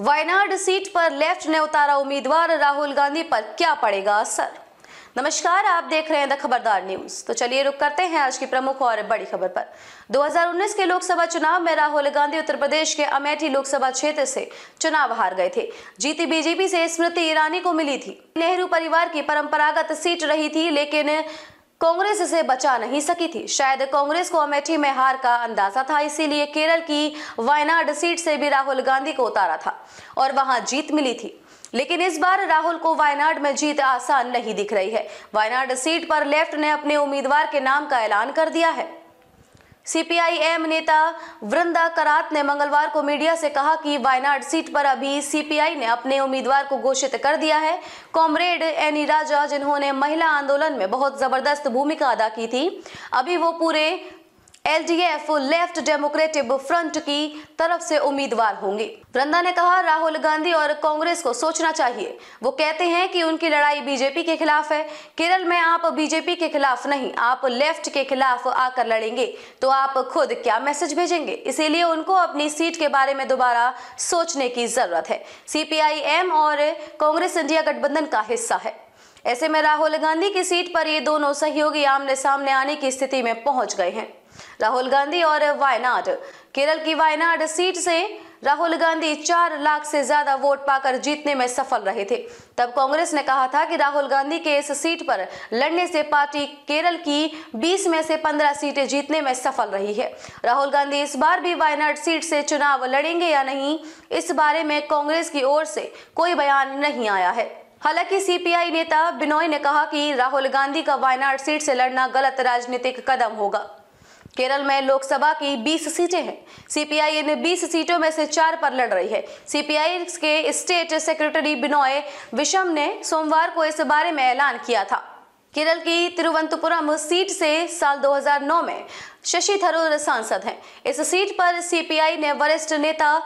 Wayanad seat पर left ने उतारा उम्मीदवार राहुल गांधी पर क्या पड़ेगा असर नमस्कार आप देख रहे हैं द खबरदार न्यूज तो चलिए रुक करते हैं आज की प्रमुख और बड़ी खबर पर 2019 के लोकसभा चुनाव में राहुल गांधी उत्तर प्रदेश के अमेठी लोकसभा क्षेत्र से चुनाव हार गए थे जीती बीजेपी से स्मृति ईरानी को मिली थी नेहरू परिवार की परंपरागत सीट रही थी लेकिन कांग्रेस इसे बचा नहीं सकी थी शायद कांग्रेस को अमेठी में हार का अंदाजा था इसीलिए केरल की वायनाड सीट से भी राहुल गांधी को उतारा था और वहां जीत मिली थी लेकिन इस बार राहुल को वायनाड में जीत आसान नहीं दिख रही है वायनाड सीट पर लेफ्ट ने अपने उम्मीदवार के नाम का ऐलान कर दिया है सीपीआईएम नेता वृंदा करात ने मंगलवार को मीडिया से कहा कि वायनाड सीट पर अभी सीपीआई ने अपने उम्मीदवार को घोषित कर दिया है कॉमरेड एनी राजा जिन्होंने महिला आंदोलन में बहुत जबरदस्त भूमिका अदा की थी अभी वो पूरे एलडीएफ लेफ्ट डेमोक्रेटिक फ्रंट की तरफ से उम्मीदवार होंगे वृंदा ने कहा राहुल गांधी और कांग्रेस को सोचना चाहिए वो कहते हैं कि उनकी लड़ाई बीजेपी के खिलाफ है केरल में आप बीजेपी के खिलाफ नहीं आप लेफ्ट के खिलाफ आकर लड़ेंगे तो आप खुद क्या मैसेज भेजेंगे इसीलिए उनको अपनी सीट के बारे में दोबारा सोचने की जरूरत है सीपीआईएम और कांग्रेस इंडिया गठबंधन का हिस्सा है ऐसे में राहुल गांधी की सीट पर ये दोनों सहयोगी आमने सामने आने की स्थिति में पहुंच गए हैं राहुल गांधी और वायनाड केरल की वायनाड सीट से राहुल गांधी चार लाख से ज्यादा वोट पाकर जीतने में सफल रहे थे तब कांग्रेस ने कहा था कि राहुल गांधी के इस सीट पर लड़ने से पार्टी केरल की 20 में से 15 सीटें जीतने में सफल रही है राहुल गांधी इस बार भी वायनाड सीट से चुनाव लड़ेंगे या नहीं इस बारे में कांग्रेस की ओर से कोई बयान नहीं आया है हालांकि सीपीआई नेता बिनोय ने कहा कि राहुल गांधी का वायनाड सीट से लड़ना गलत राजनीतिक कदम होगा केरल में लोकसभा की 20 सीटें हैं सीपीआई इन 20 सीटों में से चार पर लड़ रही है सीपीआई के स्टेट सेक्रेटरी बिनोय विषम ने सोमवार को इस बारे में ऐलान किया था केरल की तिरुवंतपुरम सीट से साल 2009 में शशि थरूर सांसद हैं इस सीट पर सीपीआई ने वरिष्ठ नेता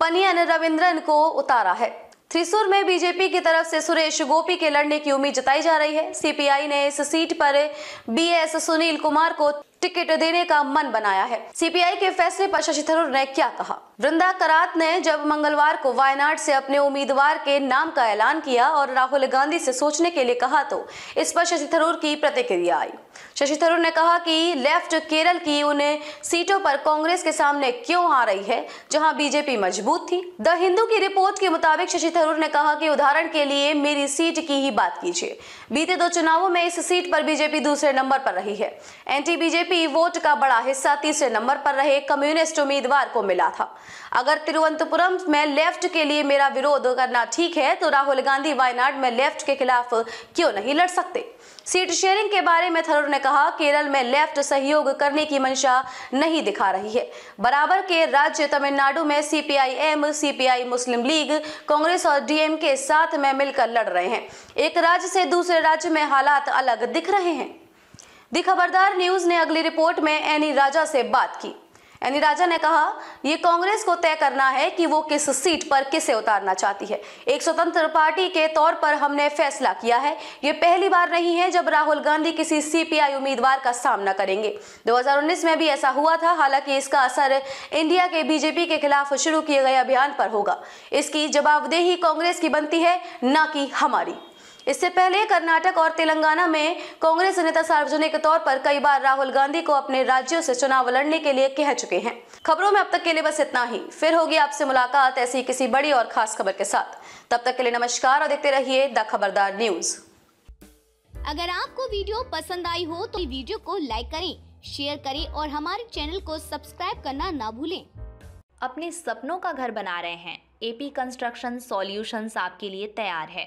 पनियन रविंद्रन को उतारा है थ्रिसूर में बीजेपी की तरफ से सुरेश गोपी के लड़ने की उम्मीद जताई जा रही है सीपीआई ने इस सीट पर बीएस सुनील कुमार को टिकट देने का मन बनाया है सीपीआई के फैसले पर शशि थरूर ने क्या कहा वृंदा करात ने जब मंगलवार को वायनाड से अपने उम्मीदवार के नाम का ऐलान किया और राहुल गांधी से सोचने के लिए कहा तो इस पर शशि थरूर की प्रतिक्रिया आई शशि थरूर ने कहा कि लेफ्ट केरल की उन सीटों पर कांग्रेस के सामने क्यों आ रही है जहां बीजेपी मजबूत थी द हिंदू की रिपोर्ट के मुताबिक शशि थरूर ने कहा कि उदाहरण के लिए मेरी सीट की ही बात कीजिए बीते दो चुनावों में इस सीट पर बीजेपी दूसरे नंबर पर रही है एंटी बीजेपी बीजेपी वोट का बड़ा हिस्सा तीसरे नंबर पर रहे कम्युनिस्ट उम्मीदवार को मिला था अगर तिरुवनंतपुरम में लेफ्ट के लिए मेरा विरोध करना ठीक है तो राहुल गांधी वायनाड में लेफ्ट के खिलाफ क्यों नहीं लड़ सकते सीट शेयरिंग के बारे में थरूर ने कहा केरल में लेफ्ट सहयोग करने की मंशा नहीं दिखा रही है बराबर के राज्य तमिलनाडु में CPIM CPI Muslim League Congress और डीएम के साथ में मिलकर लड़ रहे हैं एक राज्य से दूसरे राज्य में हालात अलग दिख रहे हैं दी खबरदार न्यूज ने अगली रिपोर्ट में एनी राजा से बात की एनी राजा ने कहा यह कांग्रेस को तय करना है कि वो किस सीट पर किसे उतारना चाहती है एक स्वतंत्र पार्टी के तौर पर हमने फैसला किया है ये पहली बार नहीं है जब राहुल गांधी किसी सीपीआई उम्मीदवार का सामना करेंगे 2019 में भी ऐसा हुआ था हालांकि इसका असर इंडिया के बीजेपी के खिलाफ शुरू किए गए अभियान पर होगा इसकी जवाबदेही कांग्रेस की बनती है न कि हमारी इससे पहले कर्नाटक और तेलंगाना में कांग्रेस नेता सार्वजनिक तौर पर कई बार राहुल गांधी को अपने राज्यों से चुनाव लड़ने के लिए कह चुके हैं खबरों में अब तक के लिए बस इतना ही फिर होगी आपसे मुलाकात ऐसी किसी बड़ी और खास खबर के साथ तब तक के लिए नमस्कार और देखते रहिए द खबरदार न्यूज अगर आपको वीडियो पसंद आई हो तो वीडियो को लाइक करें शेयर करें और हमारे चैनल को सब्सक्राइब करना ना भूलें अपने सपनों का घर बना रहे हैं एपी कंस्ट्रक्शन सॉल्यूशंस आपके लिए तैयार है